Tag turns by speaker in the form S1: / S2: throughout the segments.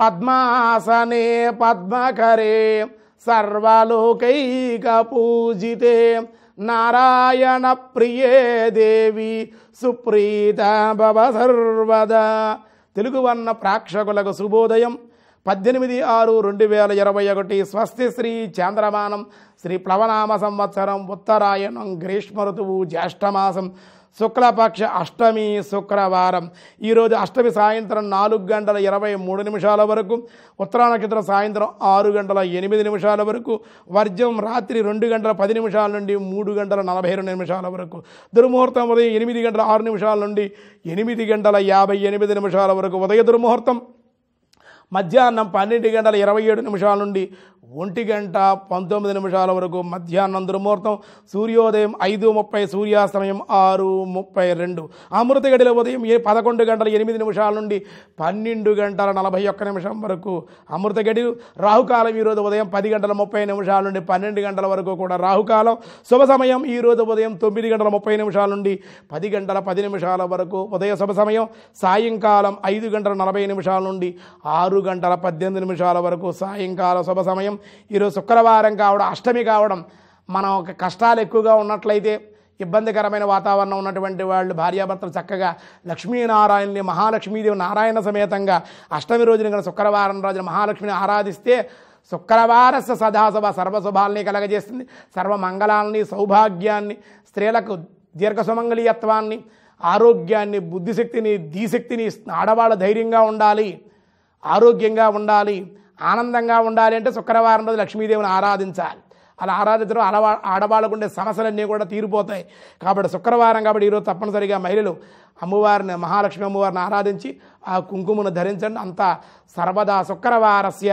S1: పద్మాసనే పద్మకరే సర్వలోకైక పూజితే నారాయణ ప్రియే దేవి సుప్రీత భవ సర్వదా తెలుగువన్న ప్రాక్షకులకు శుభోదయం పద్దెనిమిది ఆరు రెండు వేల ఇరవై ఒకటి స్వస్తి శ్రీ చాంద్రమానం శ్రీ ప్లవనామ సంవత్సరం ఉత్తరాయణం గ్రీష్మ ఋతువు జ్యేష్ఠమాసం శుక్లపక్ష అష్టమి శుక్రవారం ఈరోజు అష్టమి సాయంత్రం నాలుగు గంటల ఇరవై మూడు నిమిషాల వరకు ఉత్తర నక్షత్రం సాయంత్రం ఆరు గంటల ఎనిమిది నిమిషాల వరకు వర్జం రాత్రి రెండు గంటల పది నిమిషాల నుండి మూడు గంటల నలభై రెండు నిమిషాల వరకు దుర్ముహూర్తం ఉదయం ఎనిమిది గంటల ఆరు నిమిషాల నుండి ఎనిమిది గంటల యాభై ఎనిమిది నిమిషాల వరకు ఉదయ దుర్ముహూర్తం మధ్యాహ్నం పన్నెండు గంటల ఇరవై ఏడు నిమిషాల నుండి ఒంటి గంట పంతొమ్మిది నిమిషాల వరకు మధ్యాహ్నం దుర్ముహూర్తం సూర్యోదయం ఐదు ముప్పై సూర్యాస్తమయం ఆరు ముప్పై రెండు అమృత గడిలో ఉదయం పదకొండు గంటల ఎనిమిది నిమిషాల నుండి పన్నెండు గంటల నలభై ఒక్క నిమిషం వరకు అమృత గడి రాహుకాలం ఈరోజు ఉదయం పది గంటల ముప్పై నిమిషాల నుండి పన్నెండు గంటల వరకు కూడా రాహుకాలం శుభ సమయం ఈరోజు ఉదయం తొమ్మిది గంటల ముప్పై నిమిషాల నుండి పది గంటల పది నిమిషాల వరకు ఉదయం శుభ సమయం సాయంకాలం ఐదు గంటల నలభై నిమిషాల నుండి ఆరు ఆరు గంటల పద్దెనిమిది నిమిషాల వరకు సాయంకాల శుభ సమయం ఈరోజు శుక్రవారం కావడం అష్టమి కావడం మనం ఒక కష్టాలు ఎక్కువగా ఉన్నట్లయితే ఇబ్బందికరమైన వాతావరణం ఉన్నటువంటి వాళ్ళు భార్యాభర్తలు చక్కగా లక్ష్మీనారాయణని మహాలక్ష్మీదేవి నారాయణ సమేతంగా అష్టమి రోజున కనుక శుక్రవారం రోజున మహాలక్ష్మిని ఆరాధిస్తే శుక్రవారస్య సదాశుభ సర్వశుభాలని కలగజేస్తుంది సర్వమంగళాలని సౌభాగ్యాన్ని స్త్రీలకు దీర్ఘ సుమంగళీయత్వాన్ని ఆరోగ్యాన్ని బుద్ధిశక్తిని ధీశక్తిని ఆడవాళ్ళ ధైర్యంగా ఉండాలి ఆరోగ్యంగా ఉండాలి ఆనందంగా ఉండాలి అంటే శుక్రవారం రోజు లక్ష్మీదేవిని ఆరాధించాలి అలా ఆరాధించడం అలవా ఆడవాళ్ళకు ఉండే సమస్యలన్నీ కూడా తీరిపోతాయి కాబట్టి శుక్రవారం కాబట్టి ఈరోజు తప్పనిసరిగా మహిళలు అమ్మవారిని మహాలక్ష్మి అమ్మవారిని ఆరాధించి ఆ కుంకుమను ధరించండి అంతా సర్వదా శుక్రవారస్య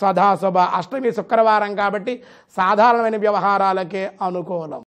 S1: సదాశుభ అష్టమి శుక్రవారం కాబట్టి సాధారణమైన వ్యవహారాలకే అనుకూలం